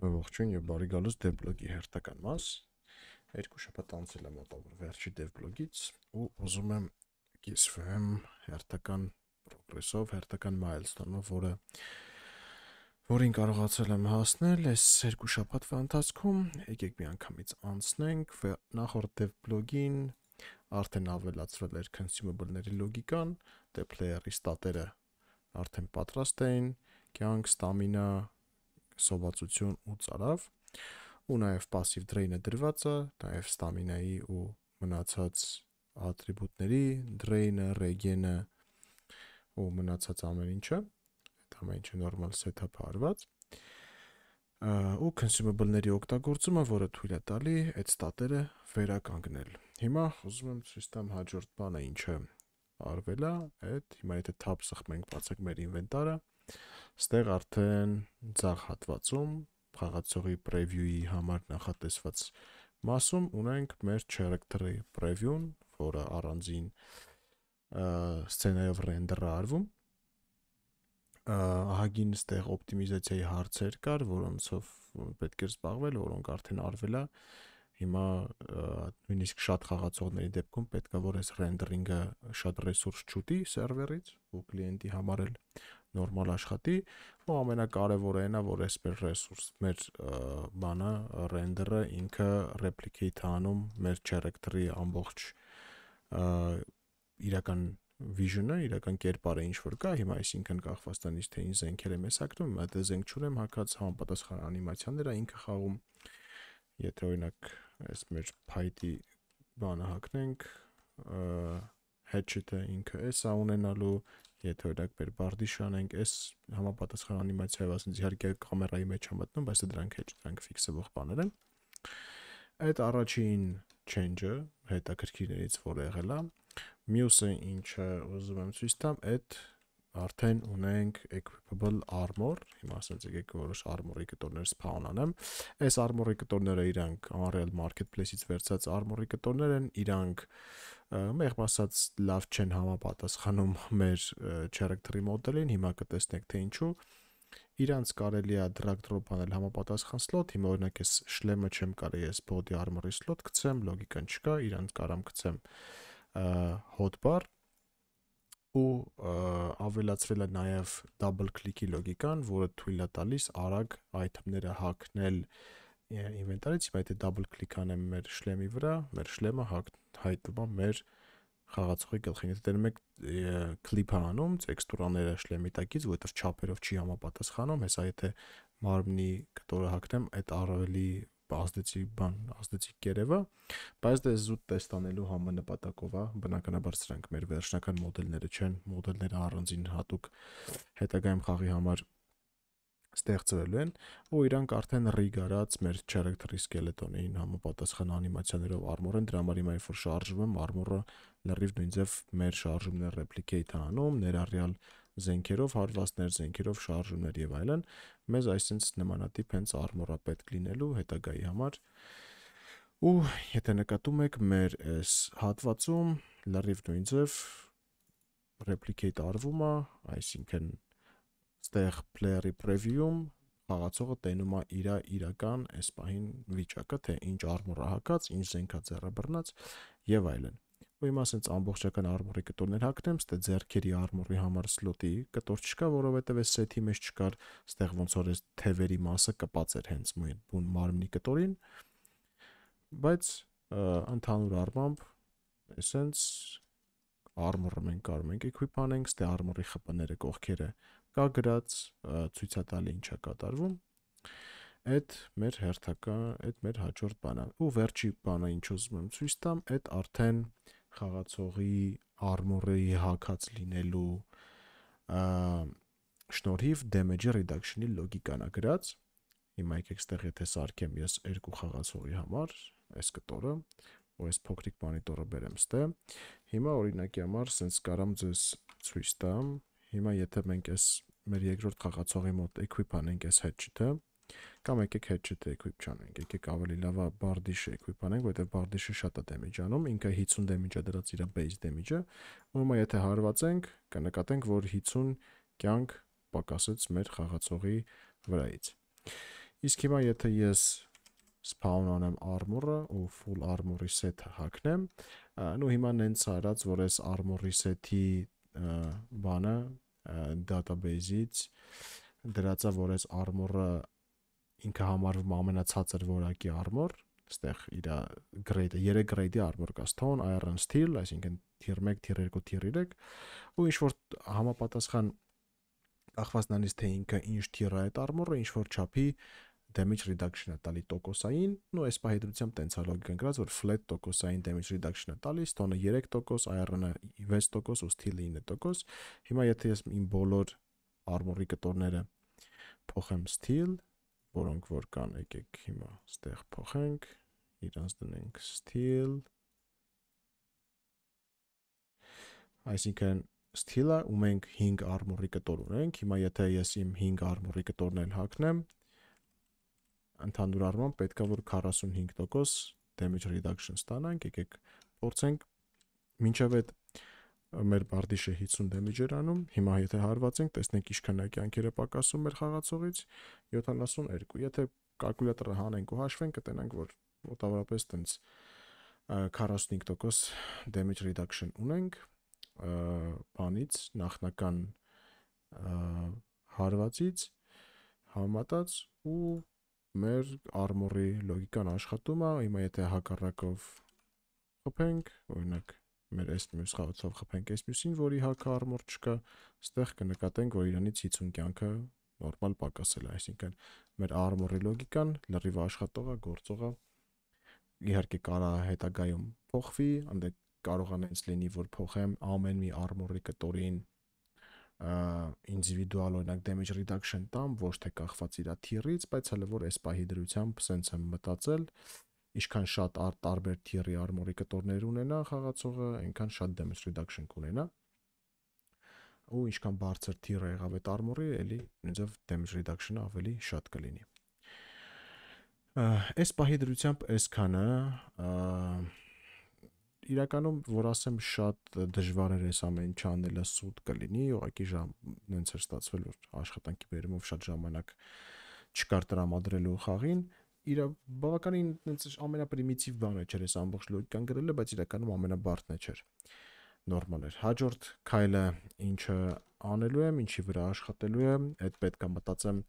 Ողջույն եւ բարի գալուս Devblog-ի հերթական մաս։ Երկու շաբաթ անցել է մոտավոր վերջի Devblog-ից ու ուզում եմ կիսվեմ հերթական progress-ով, հերթական milestone-ով, որը որին կարողացել եմ հասնել այս երկու շաբաթվա ընթացքում։ Եկեք մի անգամից անցնենք նախորդ Devblog-ին արդեն ավելացրել էր consumable-ների լոգիկան, դե player-ի ստատերը արդեն պատրաստ էին, կյանք, stamina, սովածություն ու ծարավ ու նաև пассив drain-ը դրված է, նաև stamina-ի ու մնացած ատրիբուտների drain-ը, regen-ը ու մնացած ամեն ինչը, այդ ամեն ինչը normal setup-ը արված ու consumable-ների օգտագործումը, որը թույլ է տալի այդ ստատերը վերականգնել։ Հիմա ուզում եմ ցույց տամ հաջորդ բանը ինչը արվել է, այդ հիմա եթե tab սխմենք, բացեք մեր ինվենտարը, ստեղ արդեն ցաղ հատվածում խաղացողի preview-ի համար նախատեսված մասում ունենք մեր character-ի preview-ն, որը առանձին սցենայով render-ը արվում։ Ահագին ստեղ օպտիմիզացիայի հարցեր կար, որոնցով պետք էր զբաղվել, որոնք արդեն արվել է, Հիմա նույնիսկ շատ խաղացողների դեպքում պետքա որ այս ռենդերինգը շատ ռեսուրս չուտի սերվերից ու կլիենտի համար էլ նորմալ աշխատի ու ամենակարևորը այն է որ այսպես ռեսուրս մեր բանը ռենդերը ինքը ռեպլիկեյթ անում մեր չերեկտրի ամբողջ իրական vision-ը, իրական կերպարը ինչ որ կա, հիմա այսինքն կախված տանից թե ինչ զենքեր եմ եսակտում, մա դե զենք չունեմ, հակած համապատասխան անիմացիաներ է ինքը խաղում։ Եթե օրինակ այս մեր Python-ի բանը հակնենք, hatchet-ը ինքը էս է ունենալու, եթե օրինակ մեր բարդիշ անենք, այս համապատասխան անիմացիայով ասենք իհարկե կամերայի մեջ է մտնում, բայց դրանք hedge, դրանք fix-վող բաներ են։ Այդ առաջին change-ը հետաքրքիրներից որ եղել է, մյուսը ինչը ուզում եմ ցույց տամ, այդ արդեն ունենք equipable armor, հիմա ասած եկեք որոշ armor-ի կտորներ spawn անեմ։ Այս armor-ի կտորները իրանք Unreal Marketplace-ից վերցած armor-ի կտորներ են, իրանք մեղմ ասած լավ չեն համապատասխանում մեր character-ի մոդելին, հիմա կտեսնեք թե ինչու։ Իրանց կարելի է drag drop անել համապատասխան slot, հիմա օրինակ այս շլեմը չեմ կարելի այս body armor-ի slot գցեմ, լոգիկան չկա, իրանք կարամ գցեմ hotbar-ը ու ավելացրել է նաև double click-ի լոգիկան, որը թույլ է տալիս արագ item-ները հակնել ինվենտարից, հիմա եթե double click անեմ մեր շլեմի վրա, մեր շլեմը հայտնվում է մեր խաղացողի գլխին։ Եթե դերում եք clip-ը անում, տեքստուրաները շլեմի տակից, որտեղ չափերով չի համապատասխանում, հեսա եթե մարմնի կտորը հակնեմ, այդ առավելի ազդեցի բան, ազդեցի կերևը, բայց դա դե զուտ տեստանելու համանպատակով է, բնականաբար սրանք մեր վերջնական մոդելները չեն, մոդելները առանձին հատուկ հետագայում խաղի համար ստեղծվելու են, ու իրանք արդեն ռիգարած մեր character-ի skeleton-ին համապատասխան անիմացիաներով armor-ն դրա համար հիմա երբ որ շարժվում եմ, armor-ը լրիվ նույնպես մեր շարժումները replicate է անում, ներառյալ զենքերով, հարվածներ զենքերով, շարժումներ եւ այլն, մեզ այսինքն նմանատիպ հենց armor-ը պետք լինելու հետագայի համար։ Ու եթե նկատում եք մեր այս հատվածում լրիվ նույնպես replicate արվում է, այսինքն ստեղ player-ի preview-ում խաղացողը տենում է իր իրական այս պահին վիճակը, թե ինչ armor-ը հակած, ինչ զենքա ձեռաբռնած եւ այլն։ Ու հիմա ասենց ամբողջական armor-ի կտորներ հակտեմ, ստե ձեռքերի armor-ի համար slot-ի կտոր չկա, որովհետեւ այս set-ի մեջ չկար, ստեղ ոնց որ այս թևերի մասը կպած էր հենց մույն բուն մարմնի կտորին։ Բայց ընդհանուր առմամբ այսենց armor-ը մենք կարող ենք equip անենք, ստե armor-ի խփները կողքերը կա գրած ցույցատալը ինչա կատարվում այդ մեր հերթական այդ մեր հաջորդ բանը ու վերջի բանը ինչ ուզում եմ ցույց տամ այդ արդեն խաղացողի armor-ի հակած լինելու շնորհիվ damage reduction-ի լոգիկան է գրած հիմա եկեք ստեղ եթե սարքեմ ես երկու խաղացողի համար այս կտորը ու այս փոքրիկ մոնիտորը բերեմ ստե հիմա օրինակի համար սենց կարամ ձեզ ցույց տամ Հիմա եթե մենք այս մեր երկրորդ խաղացողի մոտ equip անենք այս hatchet-ը, կամ եկեք hatchet equip չանենք, եկեք ավելի լավա bardish equip անենք, որտեղ bardish-ը շատ է damage անում, ինքը 50 damage-ա դրած իր base damage-ը, ու հիմա եթե հարվածենք, կնկատենք, որ 50 կյանք պակասեց մեր խաղացողի վրայից։ Իսկ հիմա եթե ես spawn անեմ armor-ը ու full armor reset-ը հակնեմ, նու հիմա նենց արած, որ այս armor reset-ի բանը database-ից դրածա որ այս armor-ը ինքը համարվում ամենացածր որակի armor, այստեղ իր grade-ը 3 grade-ի armor կա stone, iron, steel, այսինքն tier 1, tier 2, tier 3 ու ինչ որ համապատասխան ախվասնանից թե ինքը ինչ tier-ը այդ armor-ը ինչ որ չափի damage reduction-ը տալի տոկոսային, նո այս պահիդրությամբ տենց է լոգիկ ընկրած, որ flat տոկոսային damage reduction-ը տալի, stone-ը 3%, iron-ը 6% ու steel-ը 9%։ Հիմա եթե ես իմ բոլոր armor-ի կտորները փոխեմ steel, որոնք որ կան, եկեք հիմա ստեղ փոխենք, իրանց դնենք steel, այսինքն steel-ը ու մենք 5 armor-ի կտոր ունենք։ Հիմա եթե ես իմ 5 armor-ի կտորն էլ հակնեմ, ընդհանուր առմամբ պետքա որ 45% damage reduction ստանանք, եկեք փորձենք մինչև այդ մեր բարդիշը 50 damage էր անում, հիմա եթե հարվածենք, տեսնենք ինչքան է կյանքերը պակասում մեր խաղացողից 72։ Եթե կալկուլյատորը հանենք ու հաշվենք, կտենանք որ մոտավորապես տենց 45% damage reduction ունենք բանից նախնական հարվածից համատած ու մեր armor-ի լոգիկան աշխատում է, հիմա եթե հակառակով խփենք, օրինակ մեր այս մյուս խաղացով խփենք այս մյուսին, որի հակա armor չկա, ստեղ կնկատենք, որ իրանից 50 կյանքը նորմալ պակասել է, այսինքն մեր armor-ի լոգիկան լրիվ աշխատող է, գործող է։ Իհարկե կարա հետագայում փոխվի, այնտեղ կարող անենց լինի, որ փոխեմ ամեն մի armor-ի կտորին 0.5 individual օրինակ damage reduction տամ, ոչ թե կախված իր tier-ից, բայց հələ որ այս պահի դրությամբ սենց եմ մտածել, ինչքան շատ տարբեր tier-ի armor-ի կտորներ ունենա խաղացողը, այնքան շատ damage reduction կունենա։ Ու ինչքան բարձր tier-ը եղավ այդ armor-ի, էլի ինձով damage reduction-ը ավելի շատ կլինի։ Այս պահի դրությամբ այսքանը, իրականում որ ասեմ շատ դժվար էր այս ամեն չանելը սուտ կլինի, ուղղակի ժամ նենց էր ստացվել, որ աշխատանքի բերումով շատ ժամանակ չկար տրամադրելու խաղին իր բավականին նենց ամենապրիմիտիվ բանը չէր այս ամբողջ լոգիկան գրելը, բայց իրականում ամենաբարձն չէր։ Նորմալ էր։ Հաջորդ քայլը ինչը անելու եմ, ինչի վրա աշխատելու եմ, այդ պետք է մտածեմ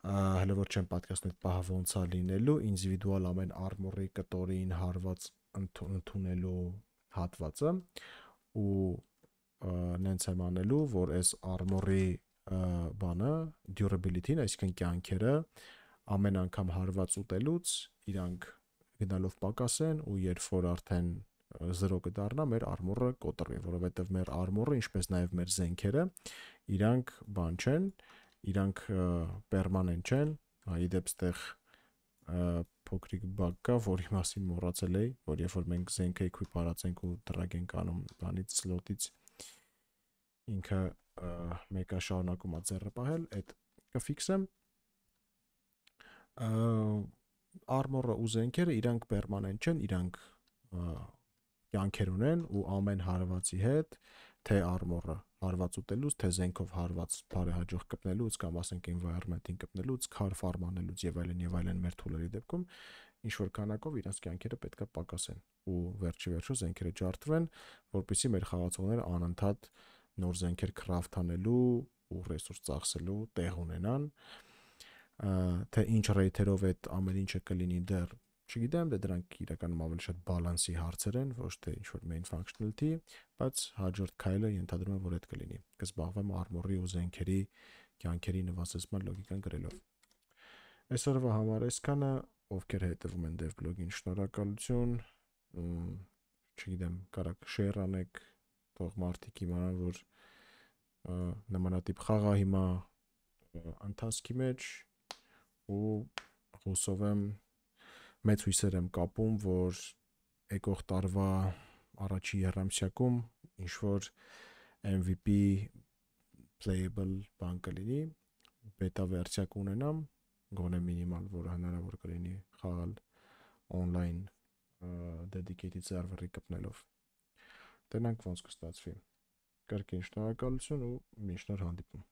հələ որ չեմ պատկասնում այդ պահը ոնց է լինելու, ինдивиդուալ ամեն արմորի կտորին հարված ընդունելու հատվածը ու նենց եմ անելու, որ այս armor-ի բանը durability-ն, այսինքն կյանքերը ամեն անգամ հարված ուտելուց իրանք գնալով պակասեն ու երբ որ արդեն 0 կդառնա, մեր armor-ը կոտրվի, որովհետև մեր armor-ը, ինչպես նաև մեր զենքերը, իրանք բան չեն, իրանք պերմանենտ չեն, իդեպ ստեղ փոքրիկ բակ կա, որի մասին մոռացել էի, որ երբ որ մենք զենքը իքի պարացենք ու դրագենք անում բանից սլոտից ինքը մեկը շարունակում է ձեռը պահել, այդ կֆիքսեմ։ Armor-ը ու զենքերը իրանք permanent չեն, իրանք կյանքեր ունեն ու ամեն հարվածի հետ թե armor-ը հարված ուտելուց, թե զենքով հարված բարեհաջող կպնելուց կամ ասենք environment-ին կպնելուց, քար ֆարմանելուց եւ այլն եւ այլն մեր թուլերի դեպքում ինչ որ քանակով իրենց կյանքերը պետքա պակասեն ու վերջի վերջո զենքերը ջարդվեն, որպեսզի մեր խաղացողները անընդհատ նոր զենքեր craft անելու ու ռեսուրս ծախսելու տեղ ունենան, թե ինչ ռեյթերով այդ ամեն ինչը կլինի դեռ Չգիտեմ, դե դրանք իրականում ավելի շատ բալանսի հարցեր են, ոչ թե ինչ-որ main functionality, բայց հաջորդ քայլը ենթադրում եմ, որ այդ կլինի։ Կզբաղվեմ armor-ի ու զենքերի կյանքերի նվազեցման լոգիկան գրելով։ Այսօրվա համար այսքանը, ովքեր հետևում են dev blog-ին, շնորհակալություն։ Չգիտեմ, կարաք share անեք, թող մարդիկ իմանան, որ նմանատիպ խաղա հիմա ընթացքի մեջ ու հուսով եմ մեծ հույսեր եմ կապում, որ եկող տարվա առաջի երամսյակում ինչ որ MVP playable բան կլինի, բետա վերսիա կունենամ, գոնե մինիմալ, որ հնարավոր կլինի խաղալ online dedicated server-ի կպնելով։ Տենանք ոնց կստացվի։ Կրկին շնորհակալություն ու մինչներ հանդիպում։